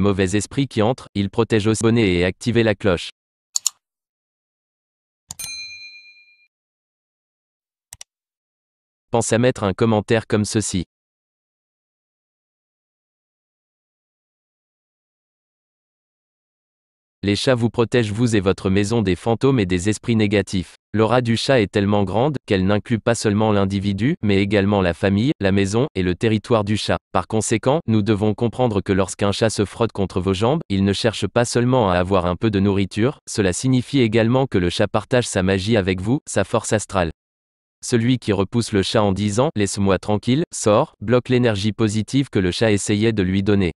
mauvais esprit qui entre, il protège aussi bonnet et activez la cloche. Pense à mettre un commentaire comme ceci. Les chats vous protègent vous et votre maison des fantômes et des esprits négatifs. L'aura du chat est tellement grande qu'elle n'inclut pas seulement l'individu, mais également la famille, la maison et le territoire du chat. Par conséquent, nous devons comprendre que lorsqu'un chat se frotte contre vos jambes, il ne cherche pas seulement à avoir un peu de nourriture, cela signifie également que le chat partage sa magie avec vous, sa force astrale. Celui qui repousse le chat en disant ⁇ Laisse-moi tranquille, sort, bloque l'énergie positive que le chat essayait de lui donner.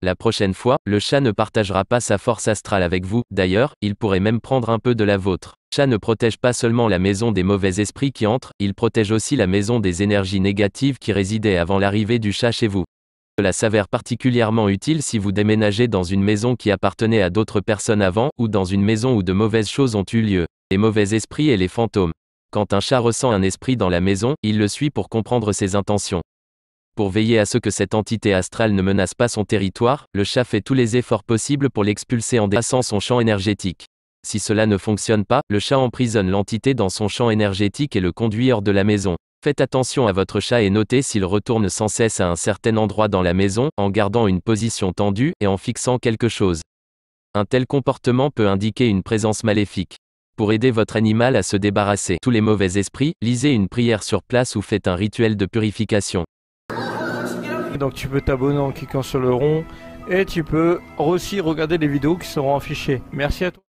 La prochaine fois, le chat ne partagera pas sa force astrale avec vous, d'ailleurs, il pourrait même prendre un peu de la vôtre. Chat ne protège pas seulement la maison des mauvais esprits qui entrent, il protège aussi la maison des énergies négatives qui résidaient avant l'arrivée du chat chez vous. Cela s'avère particulièrement utile si vous déménagez dans une maison qui appartenait à d'autres personnes avant, ou dans une maison où de mauvaises choses ont eu lieu, les mauvais esprits et les fantômes. Quand un chat ressent un esprit dans la maison, il le suit pour comprendre ses intentions. Pour veiller à ce que cette entité astrale ne menace pas son territoire, le chat fait tous les efforts possibles pour l'expulser en dépassant son champ énergétique. Si cela ne fonctionne pas, le chat emprisonne l'entité dans son champ énergétique et le conduit hors de la maison. Faites attention à votre chat et notez s'il retourne sans cesse à un certain endroit dans la maison, en gardant une position tendue et en fixant quelque chose. Un tel comportement peut indiquer une présence maléfique. Pour aider votre animal à se débarrasser de tous les mauvais esprits, lisez une prière sur place ou faites un rituel de purification donc tu peux t'abonner en cliquant sur le rond et tu peux aussi regarder les vidéos qui seront affichées. Merci à toi.